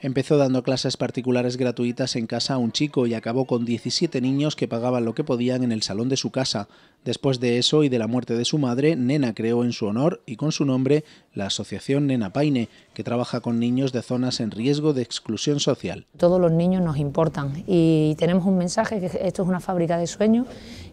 Empezó dando clases particulares gratuitas en casa a un chico y acabó con 17 niños que pagaban lo que podían en el salón de su casa, Después de eso y de la muerte de su madre, Nena creó en su honor y con su nombre la Asociación Nena Paine, que trabaja con niños de zonas en riesgo de exclusión social. Todos los niños nos importan y tenemos un mensaje que esto es una fábrica de sueños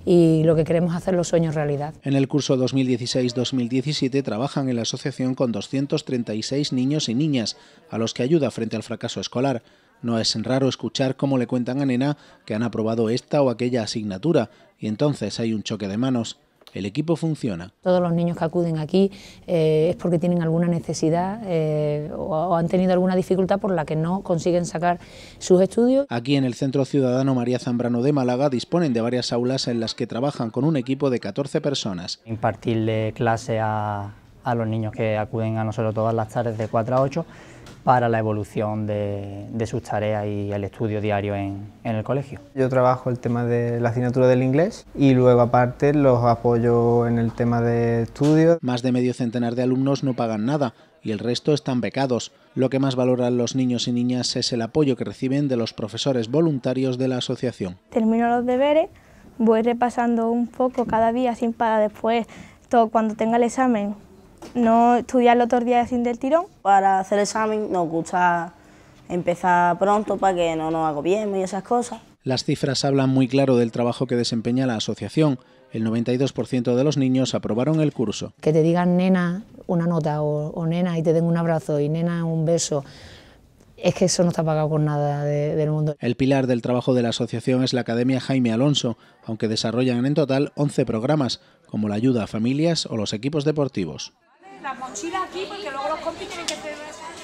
y lo que queremos hacer los sueños realidad. En el curso 2016-2017 trabajan en la asociación con 236 niños y niñas, a los que ayuda frente al fracaso escolar. No es raro escuchar cómo le cuentan a Nena que han aprobado esta o aquella asignatura y entonces hay un choque de manos. El equipo funciona. Todos los niños que acuden aquí eh, es porque tienen alguna necesidad eh, o, han tenido alguna dificultad por la que no consiguen sacar sus estudios. Aquí en el Centro Ciudadano María Zambrano de Málaga disponen de varias aulas en las que trabajan con un equipo de 14 personas. Impartirle clase a, a los niños que acuden a nosotros todas las tardes de 4 a 8 para la evolución de, sus tareas y el estudio diario en, el colegio. Yo trabajo el tema de la asignatura del inglés y luego aparte los apoyo en el tema de estudios. Más de medio centenar de alumnos no pagan nada y el resto están becados. Lo que más valoran los niños y niñas es el apoyo que reciben de los profesores voluntarios de la asociación. Termino los deberes, voy repasando un poco cada día sin parar después, todo cuando tenga el examen no estudiar los otros días sin del tirón. Para hacer examen nos gusta empezar pronto para que no nos bien y esas cosas. Las cifras hablan muy claro del trabajo que desempeña la asociación. El 92% de los niños aprobaron el curso. Que te digan nena una nota o, nena y te den un abrazo y nena un beso, es que eso no está pagado con nada del mundo. El pilar del trabajo de la asociación es la Academia Jaime Alonso, aunque desarrollan en total 11 programas, como la ayuda a familias o los equipos deportivos las mochilas aquí porque luego los compis tienen que hacer